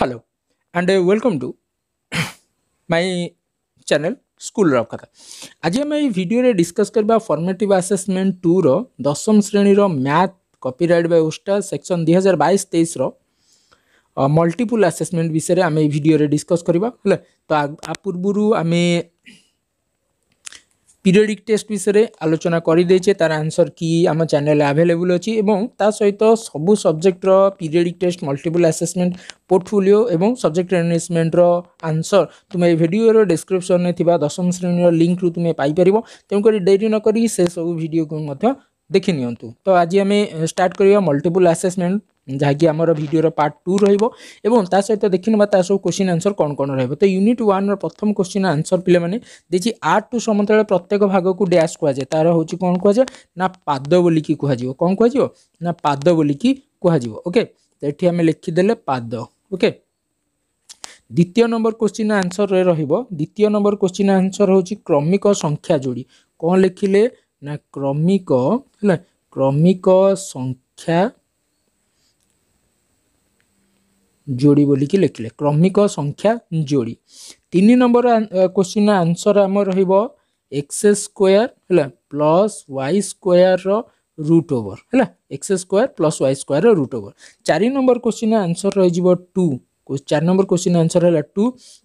Hello and uh, welcome to my channel ସ୍କୁଲର କଥା ଆଜି ଆମେ ଏଇ ଭିଡ଼ିଓରେ ଡିସ୍କସ୍ କରିବା ଫର୍ମେଟିଭ୍ ଆସେସମେଣ୍ଟ ଟୁର ଦଶମ ଶ୍ରେଣୀର ମ୍ୟାଥ୍ କପିରାଇଟ୍ ବାଇ ଓଷ୍ଟା ସେକ୍ସନ୍ ଦୁଇ ହଜାର ବାଇଶ ତେଇଶର ମଲ୍ଟିପୁଲ୍ ଆସେସମେଣ୍ଟ ବିଷୟରେ ଆମେ ଏଇ ଭିଡ଼ିଓରେ ଡିସ୍କସ୍ କରିବା ହେଲା ତ ଆ ପୂର୍ବରୁ ଆମେ পিরিয়ডিক ଟେଷ୍ଟ ବିଷୟରେ ଆଲୋଚନା କରିଦେଇଛେ ତାର ଆନ୍ସର୍ କି ଆମ ଚ୍ୟାନେଲ୍ରେ ଆଭେଲେବୁଲ୍ ଅଛି ଏବଂ ତା ସହିତ ସବୁ ସବଜେକ୍ଟର periodic test multiple assessment portfolio ଏବଂ ସବଜେକ୍ଟ ଏନରିଚମେଣ୍ଟର ଆନ୍ସର୍ ତୁମେ ଏ ଭିଡ଼ିଓର ଡିସ୍କ୍ରିପ୍ସନ୍ରେ ଥିବା ଦଶମ ଶ୍ରେଣୀର ଲିଙ୍କରୁ ତୁମେ ପାଇପାରିବ ତେଣୁକରି ଡେରି ନକରି ସେସବୁ ଭିଡ଼ିଓକୁ ମଧ୍ୟ ଦେଖିନିଅନ୍ତୁ ତ ଆଜି ଆମେ ଷ୍ଟାର୍ଟ କରିବା ମଲ୍ଟିପୁଲ୍ ଆସେସମେଣ୍ଟ ଯାହାକି ଆମର ଭିଡ଼ିଓର ପାର୍ଟ ଟୁ ରହିବ ଏବଂ ତା ସହିତ ଦେଖିନେବା ତା ସବୁ କୋଶ୍ଚିନ୍ ଆନ୍ସର କ'ଣ କ'ଣ ରହିବ ତ ୟୁନିଟ୍ ୱାନ୍ର ପ୍ରଥମ କୋଶ୍ଚିନ୍ ଆନ୍ସର ପିଲାମାନେ ଦେଇଛି ଆର୍ଟ ଟୁ ସମତଳ ପ୍ରତ୍ୟେକ ଭାଗକୁ ଡ୍ୟାସ୍ କୁହାଯାଏ ତାର ହେଉଛି କ'ଣ କୁହାଯାଏ ନା ପାଦ ବୋଲିକି କୁହାଯିବ କ'ଣ କୁହାଯିବ ନା ପାଦ ବୋଲିକି କୁହାଯିବ ଓକେ ଏଠି ଆମେ ଲେଖିଦେଲେ ପାଦ ଓକେ দ্বিতীয় নম্বর কোশ্চিন আনসরের রহব দ্বিতীয় নম্বর কোশ্চিন আনসর হচ্ছে ক্রমিক সংখ্যা যোড়ি কম লিখিলে না ক্রমিক হল ক্রমিক সংখ্যা ଯୋଡ଼ି ବୋଲିକି ଲେଖିଲେ କ୍ରମିକ ସଂଖ୍ୟା ଯୋଡ଼ି ତିନି ନମ୍ବର କ୍ୱେଶ୍ଚିନ୍ର ଆନ୍ସର୍ ଆମ ରହିବ ଏକ୍ସ ସ୍କୋୟାର ହେଲା ପ୍ଲସ୍ ୱାଇ ସ୍କୋୟାରର ରୁଟ୍ ଓଭର ହେଲା ଏକ୍ସ ସ୍କୋୟାର ପ୍ଲସ୍ ୱାଇ ସ୍କୋୟାରର ରୁଟ୍ ଓଭର ଚାରି ନମ୍ବର କ୍ୱେଶ୍ଚିନ୍ର ଆନ୍ସର୍ ରହିଯିବ ଟୁ চার নম্বর কোশ্চিন আনসর হল টু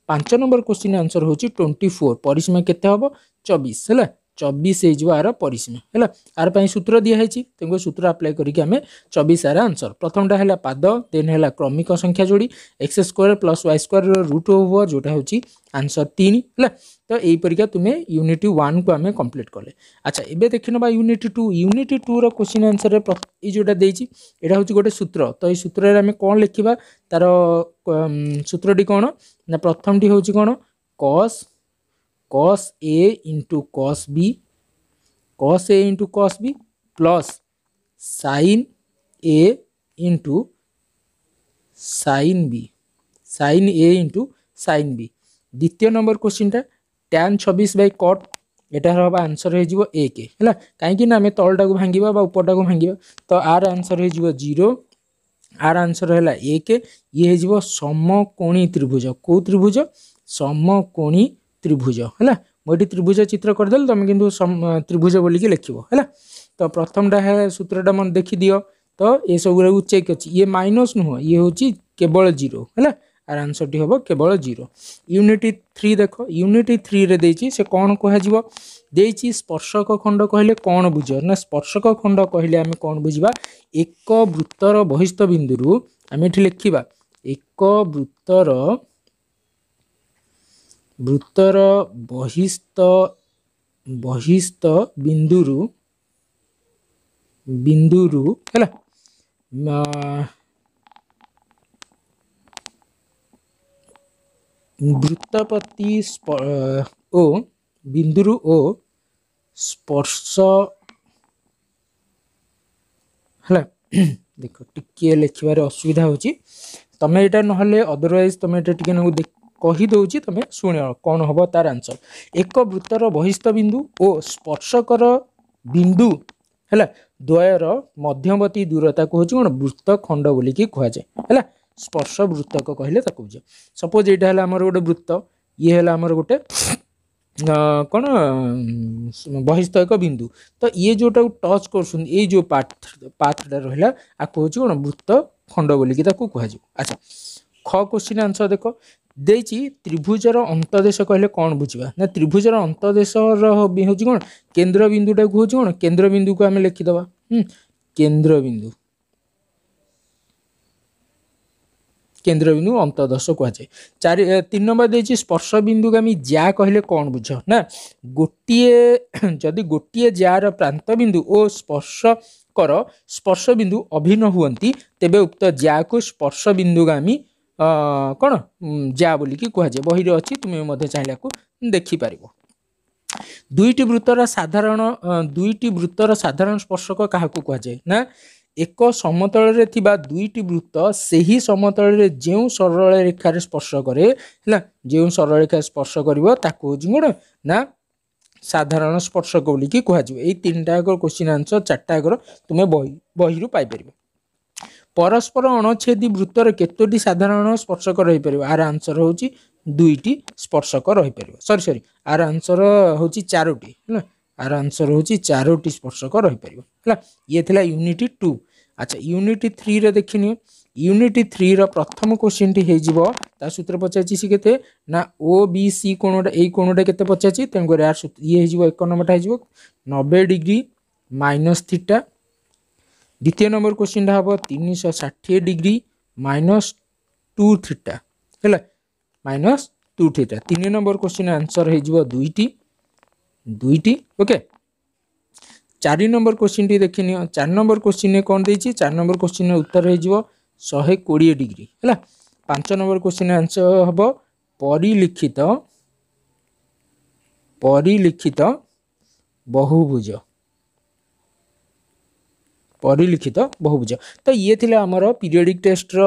পাঁচ নম্বর কোশ্চিন আনসর হচ্ছে টোয়েন্টি ফোর পরিসীমা কেতে হব চবিশ হল ଚବିଶ ହେଇଯିବ ଆର ପରିସୀମା ହେଲା ଆର ପାଇଁ ସୂତ୍ର ଦିଆହେଇଛି ତେଣୁ ସୂତ୍ର ଆପ୍ଲାଏ କରିକି ଆମେ ଚବିଶ ଆର ଆନ୍ସର ପ୍ରଥମଟା ହେଲା ପାଦ ଦେନ୍ ହେଲା କ୍ରମିକ ସଂଖ୍ୟା ଯୋଡ଼ି ଏକ୍ସ ସ୍କୋୟାର ପ୍ଲସ୍ ୱାଇ ସ୍କୋୟାରର ରୁଟ୍ ହେବ ଯେଉଁଟା ହେଉଛି ଆନ୍ସର ତିନି ହେଲା ତ ଏହିପରିକା ତୁମେ ୟୁନିଟ୍ ୱାନ୍କୁ ଆମେ କମ୍ପ୍ଲିଟ୍ କଲେ ଆଚ୍ଛା ଏବେ ଦେଖିନେବା ୟୁନିଟ୍ ଟୁ ୟୁନିଟ୍ ଟୁର କୋଶ୍ଚିନ୍ ଆନ୍ସରରେ ଏଇ ଯେଉଁଟା ଦେଇଛି ଏଇଟା ହେଉଛି ଗୋଟେ ସୂତ୍ର ତ ଏଇ ସୂତ୍ରରେ ଆମେ କ'ଣ ଲେଖିବା ତାର ସୂତ୍ରଟି କ'ଣ ନା ପ୍ରଥମଟି ହେଉଛି କ'ଣ cos cos A into cos B cos A into cos B plus sin A into sin B sin A into sin B দ্বিতীয় নম্বর কোশ্চিনটা ট্যান ছবিশ বাই কট এটার হবা আনসর হয়ে যাব এক হল কাইকি না আমি তলটাকে ভাঙ্গিবা বা উপরটাকে ভাঙ্গিবা তো আর আনসর হয়ে যাব জিরো আর আনসর হল এক ইয়ে হয়ে যাব সমকোণী ত্রিভুজ কেউ ত্রিভুজ সমকোণী ত্রিভুজ হ্যাঁ ମୁଁ ଏଠି ତ୍ରିଭୁଜ ଚିତ୍ର କରିଦେଲି ତୁମେ କିନ୍ତୁ ତ୍ରିଭୁଜ ବୋଲିକି ଲେଖିବ ହେଲା ତ ପ୍ରଥମଟା ସୂତ୍ରଟା ମନେ ଦେଖିଦିଅ ତ ଏସବୁଗୁଡ଼ାକୁ ଚେକ୍ ଅଛି ଇଏ ମାଇନସ୍ ନୁହଁ ଇଏ ହେଉଛି କେବଳ ଜିରୋ ହେଲା ଆର୍ ଆନ୍ସର୍ଟି ହେବ କେବଳ ଜିରୋ ୟୁନିଟ୍ ଥ୍ରୀ ଦେଖ ୟୁନିଟ୍ ଥ୍ରୀରେ ଦେଇଛି ସେ କ'ଣ କୁହାଯିବ ଦେଇଛି ସ୍ପର୍ଶକ ଖଣ୍ଡ କହିଲେ କ'ଣ ବୁଝ ନା ସ୍ପର୍ଶକ ଖଣ୍ଡ କହିଲେ ଆମେ କ'ଣ ବୁଝିବା ଏକ ବୃତ୍ତର ବହିସ୍ଥ ବିନ୍ଦୁରୁ ଆମେ ଏଠି ଲେଖିବା ଏକ ବୃତ୍ତର ବୃତ୍ତର ବହିସ୍ଥ ବହିସ୍ଥ ବିନ୍ଦୁରୁ ବିନ୍ଦୁରୁ ହେଲା ବୃତ୍ତପତି ଓ ବିନ୍ଦୁରୁ ଓ ସ୍ପର୍ଶ ହେଲା ଦେଖ ଟିକିଏ ଲେଖିବାରେ ଅସୁବିଧା ହେଉଛି ତମେ ଏଇଟା ନହେଲେ ଅଦରୱାଇଜ୍ ତମେ ଏଇଟା ଟିକେ ନାକୁ ଦେଖ कहीदेउछि तपाईँ शून्य कन हो तार आन्सर एक वृत्तर बहिस्थ बिन्दु ओ स्पर्शकर बिन्दु होला द्वयर मध्यवर्ती दूरताको हो कि वृत्त खण्ड बोलिक कुहाए होला स्पर्श वृत्तक कहिले त कुझ सपोज एटा होला हाम्रो गोटे वृत्त ये होला हाम्रो गोटे कण बहिस्थ एक बिन्दु त ये जोटा टच गर्छु ए जो पाथ पाथ रहला आको हो कि वृत्त खण्ड बोलिक कुहाए अच्छा ख क्वेश्चन आन्सर देखो ଦେଇଛି ତ୍ରିଭୁଜର ଅନ୍ତର୍ଦେଶ କହିଲେ କ'ଣ ବୁଝିବା ନା ତ୍ରିଭୁଜର ଅନ୍ତର୍ଦେଶର ହେଉଛି କ'ଣ କେନ୍ଦ୍ରବିନ୍ଦୁଟାକୁ ହେଉଛି କ'ଣ କେନ୍ଦ୍ରବିନ୍ଦୁକୁ ଆମେ ଲେଖିଦେବା କେନ୍ଦ୍ରବିନ୍ଦୁ କେନ୍ଦ୍ରବିନ୍ଦୁ ଅନ୍ତର୍ଦଶ କୁହାଯାଏ ଚାରି ତିନି ନମ୍ବର ଦେଇଛି ସ୍ପର୍ଶ ବିନ୍ଦୁଗାମୀ ଯା କହିଲେ କ'ଣ ବୁଝ ନା ଗୋଟିଏ ଯଦି ଗୋଟିଏ ଯାର ବିନ୍ଦୁ ଓ ସ୍ପର୍ଶକର ବିନ୍ଦୁ ଅଭିନ୍ନ ହୁଅନ୍ତି ତେବେ ଉକ୍ତ ଯାକୁ ସ୍ପର୍ଶ ବିନ୍ଦୁଗାମୀ କ'ଣ ଯା ବୋଲିକି କୁହାଯାଏ ବହିରେ ଅଛି ତୁମେ ମଧ୍ୟ ଚାହିଁଲେ ଆକୁ ଦେଖିପାରିବ ଦୁଇଟି ବୃତ୍ତର ସାଧାରଣ ଦୁଇଟି ବୃତ୍ତର ସାଧାରଣ ସ୍ପର୍ଶକ କାହାକୁ କୁହାଯାଏ ନା ଏକ ସମତଳରେ ଥିବା ଦୁଇଟି ବୃତ୍ତ ସେହି ସମତଳରେ ଯେଉଁ ସରଳ ରେଖାରେ ସ୍ପର୍ଶ କରେ ହେଲା ଯେଉଁ ସରଳ ରେଖାରେ ସ୍ପର୍ଶ କରିବ ତାକୁ ହେଉଛି କ'ଣ ନା ସାଧାରଣ ସ୍ପର୍ଶକ ବୋଲିକି କୁହାଯିବ ଏଇ ତିନିଟା ଯାକର କୋଶ୍ଚିନ୍ ଆନ୍ସର ଚାରିଟା ଯାକର ତୁମେ ବହି ବହିରୁ ପାଇପାରିବ ପରସ୍ପର ଅଣଛେଦୀ ବୃତ୍ତର କେତୋଟି ସାଧାରଣ ସ୍ପର୍ଶକ ରହିପାରିବ ଆର ଆନ୍ସର ହେଉଛି ଦୁଇଟି ସ୍ପର୍ଶକ ରହିପାରିବ ସରି ସରି ଆର ଆନ୍ସର ହେଉଛି ଚାରୋଟି ହେଲା ଆର ଆନ୍ସର ହେଉଛି ଚାରୋଟି ସ୍ପର୍ଶକ ରହିପାରିବ ହେଲା ଇଏ ଥିଲା ୟୁନିଟ୍ ଟୁ ଆଚ୍ଛା ୟୁନିଟ୍ ଥ୍ରୀରେ ଦେଖିନିଅ ୟୁନିଟ୍ ଥ୍ରୀର ପ୍ରଥମ କୋଶ୍ଚିନ୍ଟି ହେଇଯିବ ତା ସୂତ୍ର ପଚାରିଛି ସେ କେତେ ନା ଓ ବି ସି କୋଣଟା ଏଇ କୋଣଟା କେତେ ପଚାରିଛି ତେଣୁକରି ଆର ସୂତ୍ର ଇଏ ହେଇଯିବ ଏକ ନମ୍ବରଟା ହେଇଯିବ ନବେ ଡିଗ୍ରୀ ମାଇନସ୍ ଥିଟା দ্বিতীয় নম্বর কোশ্চিনটা হব তিনশহ ষাঠিয়ে ডিগ্রি মাইনস টু থিটা ହେଲା ମାଇନସ୍ ଟୁ ଥିଟା ତିନି ନମ୍ବର କ୍ୱେଶ୍ଚିନ୍ ଆନ୍ସର୍ ହେଇଯିବ ଦୁଇଟି ଦୁଇଟି ଓକେ ଚାରି ନମ୍ବର କ୍ୱେଶ୍ଚିନ୍ଟି ଦେଖିନିଅ ଚାରି ନମ୍ବର କ୍ୱେଶ୍ଚିନ୍ରେ କ'ଣ ଦେଇଛି ଚାରି ନମ୍ବର କ୍ୱେଶ୍ଚିନ୍ର ଉତ୍ତର ହେଇଯିବ ଶହେ କୋଡ଼ିଏ ଡିଗ୍ରୀ ହେଲା ପାଞ୍ଚ ନମ୍ବର କ୍ୱେଶ୍ଚିନ୍ ଆନ୍ସର୍ ହେବ ପରିଲିଖିତ ପରିଲିଖିତ ବହୁଭୁଜ পরিলিখিত বহুভুজ তো ইয়ে লা আমার পিরিয়ডিক টেস্টর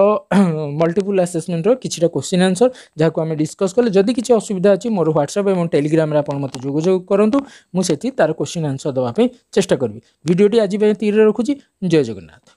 মল্টিপুল আসেসমেন্টর কিছুটা কোশ্চিন আনসর যা আমি ডিসকস কলে যদি কিছু অসুবিধা আছে মোর হোয়াটসঅ্যাপ এবং টেলিগ্রামে আপনার মতো যোগাযোগ করতু মু সেটি তার কোশ্চিন আনসর দেওয়া চেষ্টা করবি ভিডিওটি আজ তীরে রাখুছি জয় জগন্নাথ